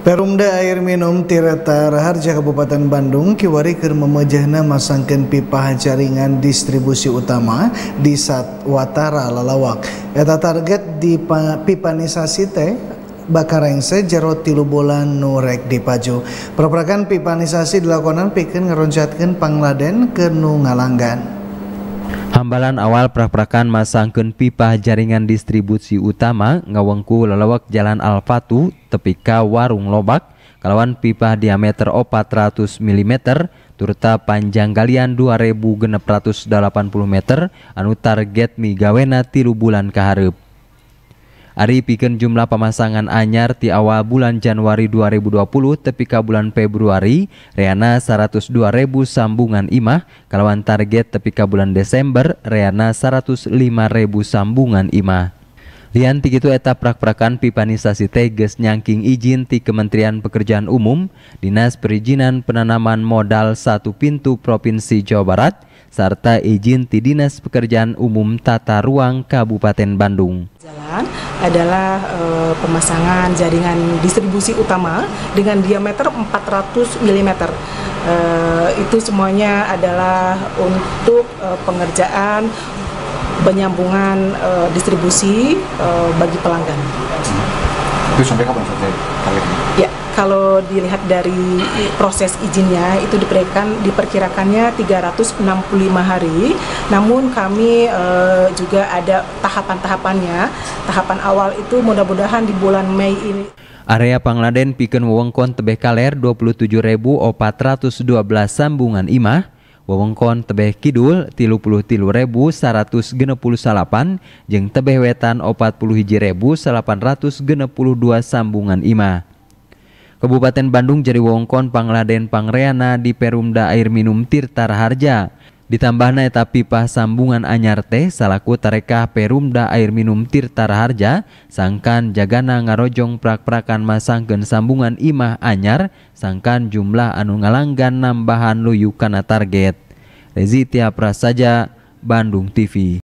Perumda air minum Tiretara Harja Kabupaten Bandung Kiwarikir memojahna masangkan pipaha jaringan distribusi utama di Sawatara lelawak datata target di pipanisasi teh bakarengse Jarot tilubola Nurrek di Paju propagakan pipanisasi di lakonan piken ngronjaatkanpangladenkerung ngalanggan. Hambalan awal prak-prakan masangkeun pipa jaringan distribusi utama ngawengku lelewek Jalan Al-Fatu tepika Warung Lobak kalawan pipa diameter 400 mm turta panjang kalian 2680 meter anu target migawena tilu bulan kaharep. Ari pikeun jumlah pemasangan anyar di awal bulan Januari 2020 tepi ka bulan Februari reana 102.000 sambungan imah kalau target tepi ka bulan Desember reana 105.000 sambungan imah. Lian gitu eta prak-prakan pipanisasi teges nyangking izin ti Kementerian Pekerjaan Umum, Dinas Perizinan Penanaman Modal Satu Pintu Provinsi Jawa Barat, serta izin ti Dinas Pekerjaan Umum Tata Ruang Kabupaten Bandung. Jalan adalah e, pemasangan jaringan distribusi utama dengan diameter 400 mm. E, itu semuanya adalah untuk e, pengerjaan penyambungan uh, distribusi uh, bagi pelanggan. Itu sampai kapan sampai ya, ya, kalau dilihat dari proses izinnya itu diperkirakan diperkirakannya 365 hari. Namun kami uh, juga ada tahapan-tahapannya. Tahapan awal itu mudah-mudahan di bulan Mei ini. Area Pangladen Piken wewengkon Tebekaler kaler 27.412 sambungan imah wewengkon tebeh kidul tilu puluh tilu rebu seratus genep salapan jeng tebeh wetan opat puluh hiji rebu salapan ratus genep dua sambungan ima Kabupaten Bandung jadi wewengkon Pangladen Pangreana di Perumda Air Minum Tirtar Harja Ditambahna eta pipa sambungan anyar teh salaku tarekah Perumda air minum Tirta Raharja sangkan jagana ngarojong prak-prakan masangkeun sambungan imah anyar sangkan jumlah anu ngalanggan nambahan luyu kana target. Rezitia Prasaja, Bandung TV